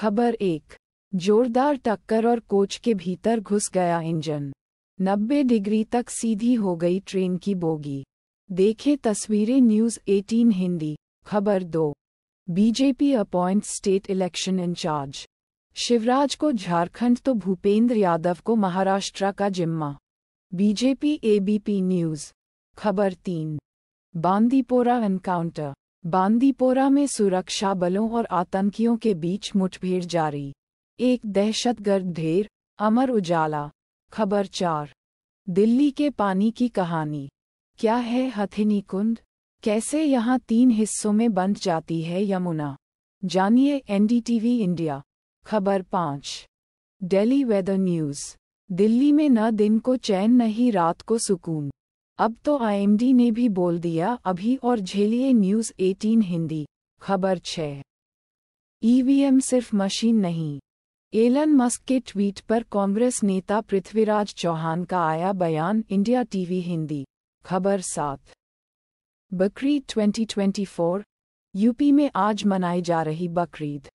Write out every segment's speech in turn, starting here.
खबर एक जोरदार टक्कर और कोच के भीतर घुस गया इंजन 90 डिग्री तक सीधी हो गई ट्रेन की बोगी देखे तस्वीरें न्यूज़ 18 हिंदी खबर दो BJP appoint state election incharge Shivraj को झारखंड तो भूपेंद्र यादव को महाराष्ट्र का जिम्मा बीजेपी एबीपी न्यूज़ खबर तीन बांदीपोरा एनकाउंटर बांदीपोरा में सुरक्षा बलों और आतंकियों के बीच मुठभेड़ जारी एक दहशतगर्द ढेर अमर उजाला खबर चार दिल्ली के पानी की कहानी क्या है हथिनी कुंड कैसे यहाँ तीन हिस्सों में बंट जाती है यमुना जानिए एनडीटीवी इंडिया खबर पाँच डेली वेदर न्यूज़ दिल्ली में न दिन को चैन न ही रात को सुकून अब तो आईएमडी ने भी बोल दिया अभी और झेलिए न्यूज़ 18 हिंदी खबर छ ईवीएम सिर्फ मशीन नहीं एलन मस्क के ट्वीट पर कांग्रेस नेता पृथ्वीराज चौहान का आया बयान इंडिया टीवी हिंदी खबर सात बकरीद 2024 यूपी में आज मनाई जा रही बकरीद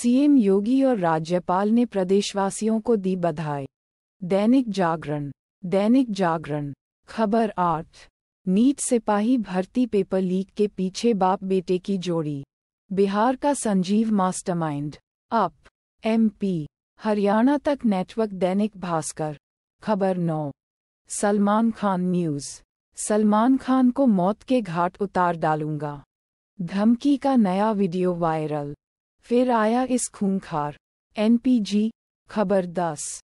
सीएम योगी और राज्यपाल ने प्रदेशवासियों को दी बधाई दैनिक जागरण दैनिक जागरण खबर आठ नीट सिपाही भर्ती पेपर लीक के पीछे बाप बेटे की जोड़ी बिहार का Sanjeev mastermind UP MP Haryana तक नेटवर्क दैनिक भास्कर खबर नौ सलमान खान न्यूज़ सलमान खान को मौत के घाट उतार डालूंगा धमकी का नया वीडियो वायरल फिर आया इस खूंखार एनपीजी खबर दस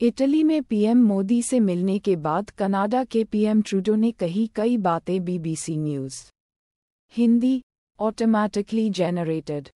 इटली में पीएम मोदी से मिलने के बाद कनाडा के पीएम ट्रूडो ने कही कई बातें BBC news Hindi automatically generated